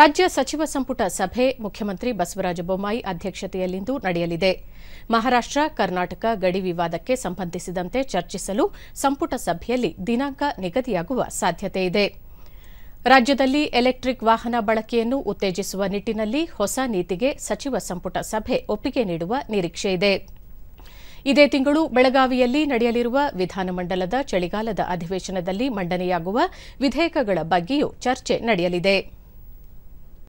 ರಾಜ್ಯ ಸಚಿವ ಸಂಪುಟ ಸಭೆ ಮುಖ್ಯಮಂತ್ರಿ ಬಸವರಾಜ ಬೊಮ್ಮಾಯಿ ಅಧ್ಯಕ್ಷತೆಯಲ್ಲಿಂದು ನಡೆಯಲಿದೆ ಮಹಾರಾಷ್ಟ್ರ ಕರ್ನಾಟಕ ಗಡಿ ವಿವಾದಕ್ಕೆ ಸಂಬಂಧಿಸಿದಂತೆ ಚರ್ಚಿಸಲು ಸಂಪುಟ ಸಭೆಯಲ್ಲಿ ದಿನಾಂಕ ನಿಗದಿಯಾಗುವ ಸಾಧ್ಯತೆ ಇದೆ ರಾಜ್ಯದಲ್ಲಿ ಎಲೆಕ್ಟ್ರಿಕ್ ವಾಹನ ಬಳಕೆಯನ್ನು ಉತ್ತೇಜಿಸುವ ನಿಟ್ಟನಲ್ಲಿ ಹೊಸ ನೀತಿಗೆ ಸಚಿವ ಸಂಪುಟ ಸಭೆ ಒಪ್ಪಿಗೆ ನೀಡುವ ನಿರೀಕ್ಷೆ ಇದೆ ಇದೇ ತಿಂಗಳು ಬೆಳಗಾವಿಯಲ್ಲಿ ನಡೆಯಲಿರುವ ವಿಧಾನಮಂಡಲದ ಚಳಿಗಾಲದ ಅಧಿವೇಶನದಲ್ಲಿ ಮಂಡನೆಯಾಗುವ ವಿಧೇಯಕಗಳ ಬಗ್ಗೆಯೂ ಚರ್ಚೆ ನಡೆಯಲಿದೆ